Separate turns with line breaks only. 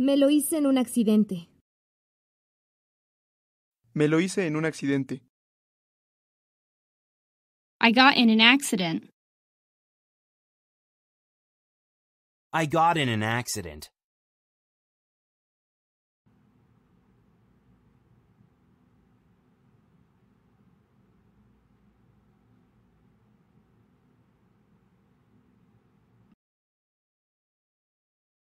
Me lo hice en un accidente.
Me lo hice en un
accidente.
I got in an accident.
I got in an accident.